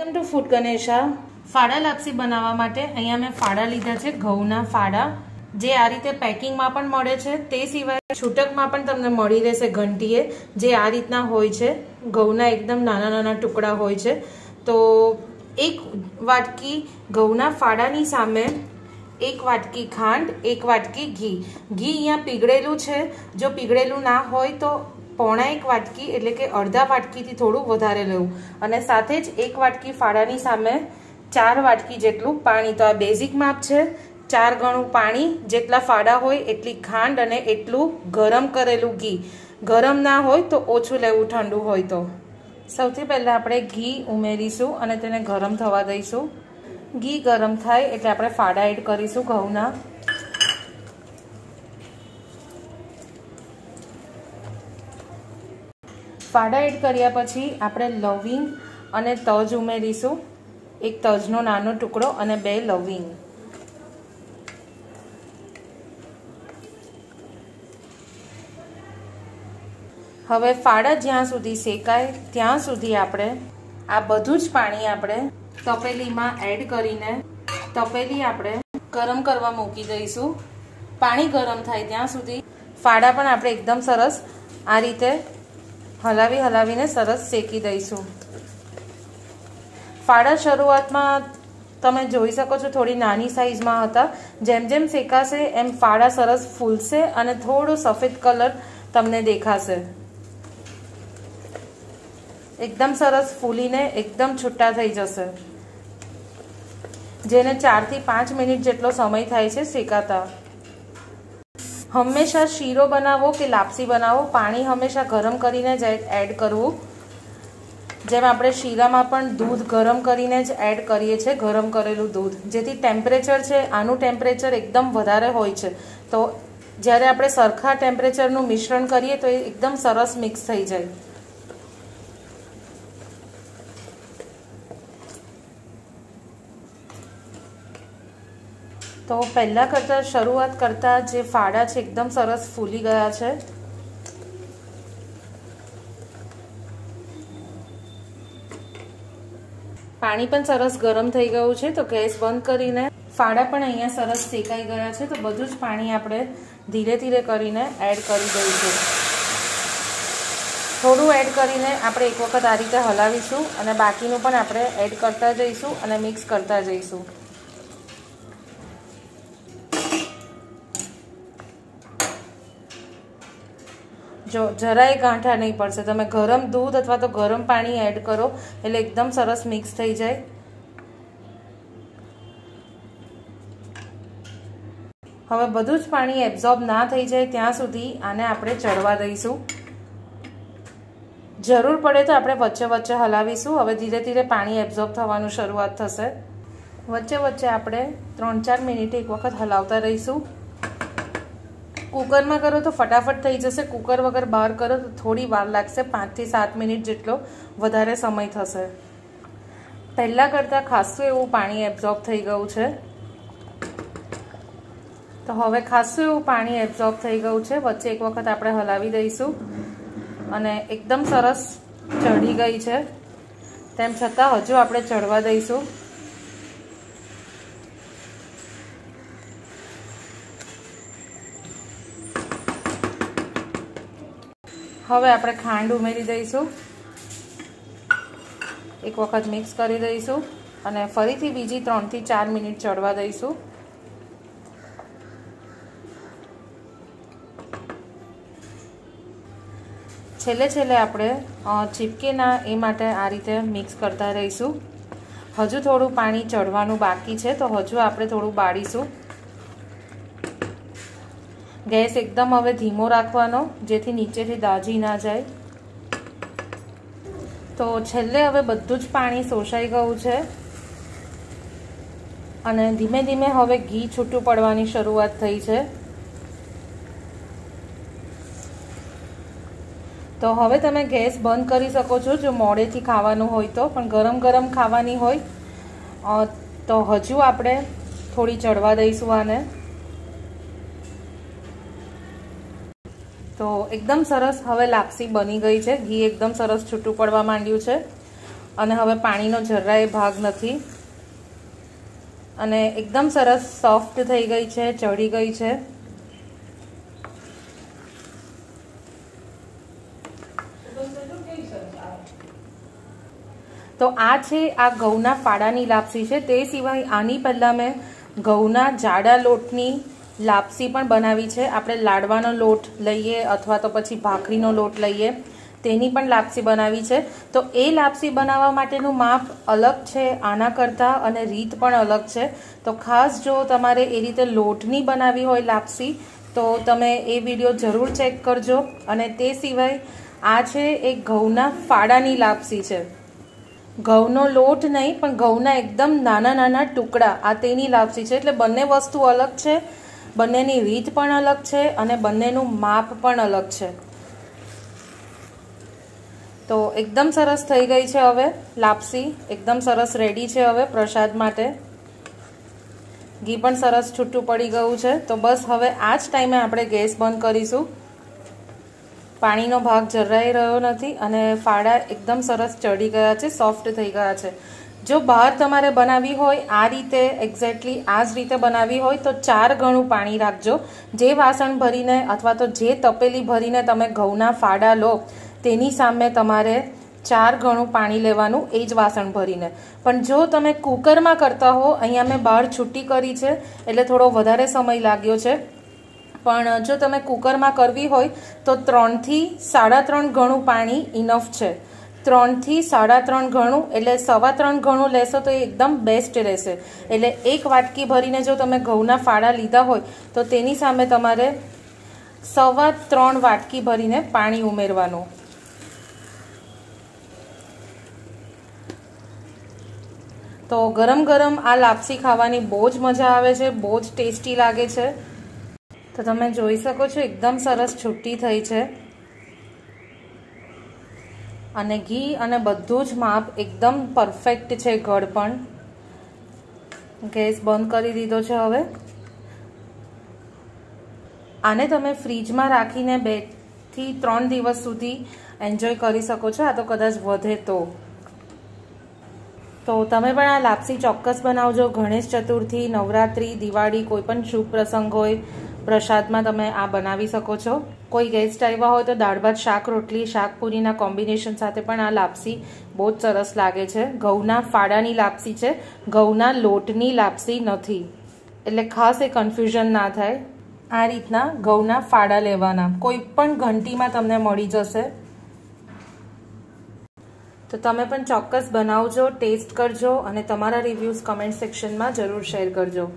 welcome to Food Ganesha ફાળા લાપસી બનાવવા માટે અહીંયા મેં ફાળા લીધા છે ઘઉંના ફાળા જે આ રીતે પેકિંગમાં પણ મળે છે તે સિવાય છૂટકમાં પણ તમને મળી રહેશે ઘંટીએ જે આ રીતના હોય છે ઘઉંના એકદમ નાના નાના ટુકડા હોય છે તો એક વાટકી ઘઉંના ફાળાની સામે એક વાટકી ખાંડ એક વાટકી ઘી ઘી અહીંયા પીગળેલું છે જો પીગળેલું ના હોય તો પોણા એક વાટકી એટલે કે અડધા વાટકીથી થોડું વધારે લેવું અને સાથે જ એક વાટકી ફાળાની સામે ચાર વાટકી જેટલું પાણી તો આ બેઝિક માપ છે ચાર ગણું પાણી જેટલા ફાડા હોય એટલી ખાંડ અને એટલું ગરમ કરેલું ઘી ગરમ ના હોય તો ઓછું લેવું ઠંડુ હોય તો સૌથી પહેલાં આપણે ઘી ઉમેરીશું અને તેને ગરમ થવા દઈશું ઘી ગરમ થાય એટલે આપણે ફાડા એડ કરીશું ઘઉંના ફાડા એડ કર્યા પછી આપણે લવિંગ અને તજ ઉમેરીશું એક તજનો નાનો ટુકડો અને બે લવિંગ હવે ફાડા જ્યાં સુધી શેકાય ત્યાં સુધી આપણે આ બધું જ પાણી આપણે તપેલીમાં એડ કરીને તપેલી આપણે ગરમ કરવા મૂકી દઈશું પાણી ગરમ થાય ત્યાં સુધી ફાડા પણ આપણે એકદમ સરસ આ રીતે હલાવી હલાવીને સરસ શેકી દઈશું ફાળા શરૂઆતમાં તમે જોઈ શકો છો થોડી નાની સાઈઝમાં હતા જેમ જેમ શેકાશે એમ ફાળા સરસ ફૂલશે અને થોડો સફેદ કલર તમને દેખાશે એકદમ સરસ ફૂલીને એકદમ છૂટા થઈ જશે જેને ચારથી પાંચ મિનિટ જેટલો સમય થાય છે શેકાતા હંમેશા શીરો બનાવો કે લાપસી બનાવો પાણી હંમેશા ગરમ કરીને જ એડ કરવું જેમ આપણે શીરામાં પણ દૂધ ગરમ કરીને જ એડ કરીએ છીએ ગરમ કરેલું દૂધ જેથી ટેમ્પરેચર છે આનું ટેમ્પરેચર એકદમ વધારે હોય છે તો જ્યારે આપણે સરખા ટેમ્પરેચરનું મિશ્રણ કરીએ તો એ એકદમ સરસ મિક્સ થઈ જાય તો પહેલાં કરતાં શરૂઆત કરતાં જે ફાડા છે એકદમ સરસ ફૂલી ગયા છે પાણી પણ સરસ ગરમ થઈ ગયું છે તો ગેસ બંધ કરીને ફાડા પણ અહીંયા સરસ શેકાઈ ગયા છે તો બધું જ પાણી આપણે ધીરે ધીરે કરીને એડ કરી દઈશું થોડું એડ કરીને આપણે એક વખત આ રીતે હલાવીશું અને બાકીનું પણ આપણે એડ કરતા જઈશું અને મિક્સ કરતા જઈશું જો જરાય ગાંઠા નહીં પડશે તમે ગરમ દૂધ અથવા તો ગરમ પાણી એડ કરો એટલે એકદમ સરસ મિક્સ થઈ જાય હવે બધું જ પાણી એબ્ઝોર્બ ના થઈ જાય ત્યાં સુધી આને આપણે ચડવા દઈશું જરૂર પડે તો આપણે વચ્ચે વચ્ચે હલાવીશું હવે ધીરે ધીરે પાણી એબ્ઝોર્બ થવાનું શરૂઆત થશે વચ્ચે વચ્ચે આપણે ત્રણ ચાર મિનિટ એક વખત હલાવતા રહીશું કુકરમાં કરો તો ફટાફટ થઈ જશે કુકર વગર બહાર કરો તો થોડી વાર લાગશે પાંચથી સાત મિનિટ જેટલો વધારે સમય થશે પહેલાં કરતાં ખાસું એવું પાણી એબ્ઝોર્બ થઈ ગયું છે તો હવે ખાસું એવું પાણી એબ્ઝોર્બ થઈ ગયું છે વચ્ચે એક વખત આપણે હલાવી દઈશું અને એકદમ સરસ ચઢી ગઈ છે તેમ છતાં હજુ આપણે ચડવા દઈશું હવે આપણે ખાંડ ઉમેરી દઈશું એક વખત મિક્સ કરી દઈશું અને ફરીથી બીજી ત્રણથી ચાર મિનિટ ચડવા દઈશું છેલ્લે છેલ્લે આપણે ચીપકેના એ માટે આ રીતે મિક્સ કરતા રહીશું હજુ થોડું પાણી ચડવાનું બાકી છે તો હજુ આપણે થોડું બાળીશું ગેસ એકદમ હવે ધીમો રાખવાનો જેથી નીચેથી દાજી ના જાય તો છેલ્લે હવે બધું જ પાણી શોષાઈ ગયું છે અને ધીમે ધીમે હવે ઘી છૂટું પડવાની શરૂઆત થઈ છે તો હવે તમે ગેસ બંધ કરી શકો છો જો મોડેથી ખાવાનું હોય તો પણ ગરમ ગરમ ખાવાની હોય તો હજુ આપણે થોડી ચડવા દઈશું આને તો એકદમ સરસ હવે લાપસી બની ગઈ છે ઘી એકદમ સરસ છૂટું પડવા માંડ્યું છે અને હવે પાણીનો જરાય ભાગ નથી અને એકદમ સરસ સોફ્ટ થઈ ગઈ છે ચડી ગઈ છે તો આ છે આ ઘઉંના પાડાની લાપસી છે તે સિવાય આની પહેલાં મેં ઘઉંના જાડા લોટની લાપસી પણ બનાવી છે આપણે લાડવાનો લોટ લઈએ અથવા તો પછી ભાખરીનો લોટ લઈએ તેની પણ લાપસી બનાવી છે તો એ લાપસી બનાવવા માટેનું માપ અલગ છે આના કરતાં અને રીત પણ અલગ છે તો ખાસ જો તમારે એ રીતે લોટની બનાવી હોય લાપસી તો તમે એ વિડીયો જરૂર ચેક કરજો અને તે સિવાય આ છે એ ઘઉંના ફાડાની લાપસી છે ઘઉંનો લોટ નહીં પણ ઘઉંના એકદમ નાના નાના ટુકડા આ તેની લાપસી છે એટલે બંને વસ્તુ અલગ છે બંનેની રીત પણ અલગ છે અને બંનેનું માપ પણ અલગ છે તો એકદમ સરસ થઈ ગઈ છે હવે લાપસી એકદમ સરસ રેડી છે હવે પ્રસાદ માટે ઘી પણ સરસ છૂટું પડી ગયું છે તો બસ હવે આ જ ટાઈમે આપણે ગેસ બંધ કરીશું પાણીનો ભાગ જરાઈ રહ્યો નથી અને ફાળા એકદમ સરસ ચડી ગયા છે સોફ્ટ થઈ ગયા છે જો બહાર તમારે બનાવવી હોય આ રીતે એક્ઝેક્ટલી આ જ રીતે બનાવવી હોય તો ચાર ગણું પાણી રાખજો જે વાસણ ભરીને અથવા તો જે તપેલી ભરીને તમે ઘઉંના ફાડા લો તેની સામે તમારે ચાર ગણું પાણી લેવાનું એ જ વાસણ ભરીને પણ જો તમે કુકરમાં કરતા હો અહીંયા મેં બહાર છૂટી કરી છે એટલે થોડો વધારે સમય લાગ્યો છે પણ જો તમે કુકરમાં કરવી હોય તો ત્રણથી સાડા ત્રણ ગણું પાણી ઇનફ છે ત્રણથી સાડા ત્રણ ઘણું એટલે સવા ત્રણ ઘણું લેશો તો એ એકદમ બેસ્ટ રહેશે એટલે એક વાટકી ભરીને જો તમે ઘઉંના ફાળા લીધા હોય તો તેની સામે તમારે સવા ત્રણ વાટકી ભરીને પાણી ઉમેરવાનું તો ગરમ ગરમ આ લાપસી ખાવાની બહુ જ મજા આવે છે બહુ જ ટેસ્ટી લાગે છે તો તમે જોઈ શકો છો એકદમ સરસ છૂટી થઈ છે અને ઘી અને બધું જ માપ એકદમ પરફેક્ટ છે ઘડ પણ ગેસ બંધ કરી દીધો છે હવે આને તમે ફ્રીજમાં રાખીને બેથી ત્રણ દિવસ સુધી એન્જોય કરી શકો છો આ તો કદાચ વધે તો તો તમે પણ આ લાપસી ચોક્કસ બનાવજો ગણેશ ચતુર્થી નવરાત્રિ દિવાળી કોઈ પણ શુભ પ્રસંગ હોય પ્રસાદમાં તમે આ બનાવી શકો છો કોઈ ગેસ્ટ આવ્યા હોય તો દાળ ભાત શાક રોટલી શાક કોમ્બિનેશન સાથે પણ આ લાપસી બહુ જ સરસ લાગે છે ઘઉંના ફાડાની લાપસી છે ઘઉંના લોટની લાપસી નથી એટલે ખાસ એ કન્ફ્યુઝન ના થાય આ રીતના ઘઉંના ફાડા લેવાના કોઈ પણ ઘંટીમાં તમને મળી જશે તો તમે પણ ચોક્કસ બનાવજો ટેસ્ટ કરજો અને તમારા રિવ્યૂઝ કમેન્ટ સેક્શનમાં જરૂર શેર કરજો